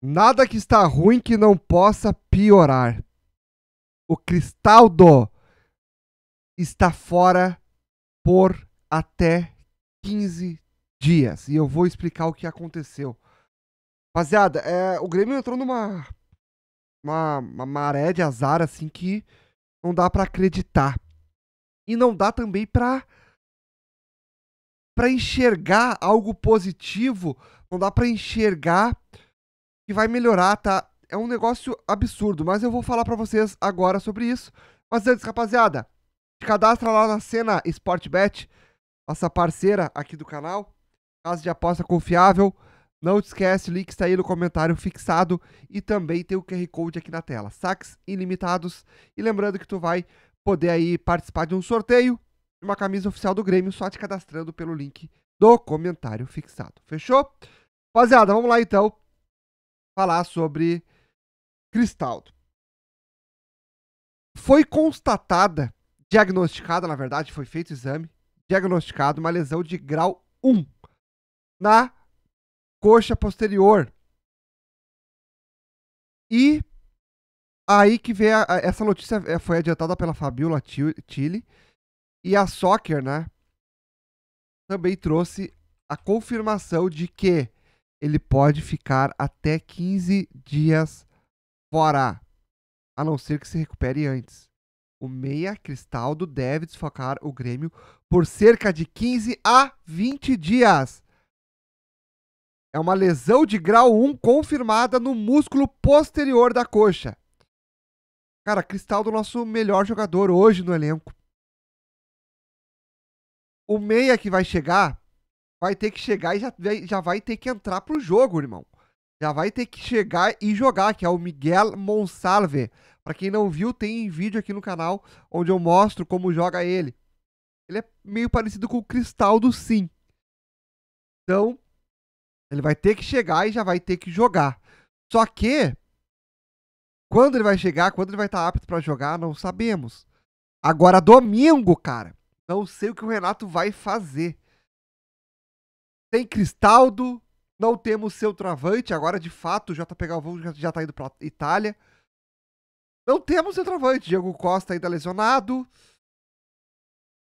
Nada que está ruim que não possa piorar. O Cristaldo está fora por até 15 dias. E eu vou explicar o que aconteceu. Rapaziada, é, o Grêmio entrou numa uma, uma maré de azar assim que não dá para acreditar. E não dá também para para enxergar algo positivo, não dá para enxergar que vai melhorar, tá? É um negócio absurdo, mas eu vou falar para vocês agora sobre isso. Mas antes, rapaziada, te cadastra lá na Cena Sportbet, nossa parceira aqui do canal, casa de aposta confiável. Não te esquece, o link está aí no comentário fixado e também tem o QR Code aqui na tela. Saques ilimitados e lembrando que tu vai poder aí participar de um sorteio de uma camisa oficial do Grêmio só te cadastrando pelo link do comentário fixado. Fechou? Rapaziada, vamos lá então falar sobre Cristaldo. Foi constatada, diagnosticada, na verdade, foi feito o exame, diagnosticado uma lesão de grau 1 na coxa posterior. E aí que vem a, a, essa notícia é, foi adiantada pela Fabiola Tille e a Soccer, né? Também trouxe a confirmação de que ele pode ficar até 15 dias fora, a não ser que se recupere antes. O meia Cristaldo deve desfocar o Grêmio por cerca de 15 a 20 dias. É uma lesão de grau 1 confirmada no músculo posterior da coxa. Cara, Cristaldo, nosso melhor jogador hoje no elenco. O meia que vai chegar vai ter que chegar e já, já vai ter que entrar pro jogo, irmão. Já vai ter que chegar e jogar, que é o Miguel Monsalve. Para quem não viu, tem vídeo aqui no canal onde eu mostro como joga ele. Ele é meio parecido com o Cristal do sim. Então, ele vai ter que chegar e já vai ter que jogar. Só que, quando ele vai chegar, quando ele vai estar tá apto para jogar, não sabemos. Agora, domingo, cara, não sei o que o Renato vai fazer tem Cristaldo, não temos seu travante. Agora, de fato, o JP Galvão já, já tá indo pra Itália. Não temos seu travante. Diego Costa ainda lesionado.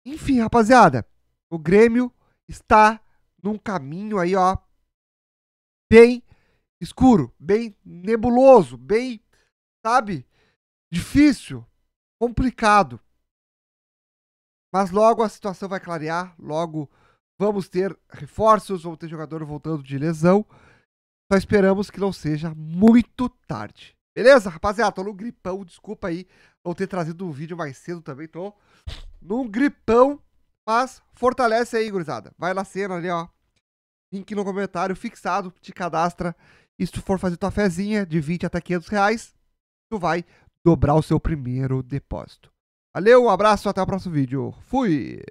Enfim, rapaziada, o Grêmio está num caminho aí, ó, bem escuro, bem nebuloso, bem, sabe, difícil, complicado. Mas logo a situação vai clarear, logo Vamos ter reforços, vamos ter jogador voltando de lesão. Só esperamos que não seja muito tarde. Beleza, rapaziada? Tô no gripão, desculpa aí não ter trazido o vídeo mais cedo também, tô num gripão, mas fortalece aí, gurizada. Vai lá cena ali, ó. Link no comentário fixado, te cadastra. E se tu for fazer tua fezinha de 20 até 500 reais, tu vai dobrar o seu primeiro depósito. Valeu, um abraço, até o próximo vídeo. Fui!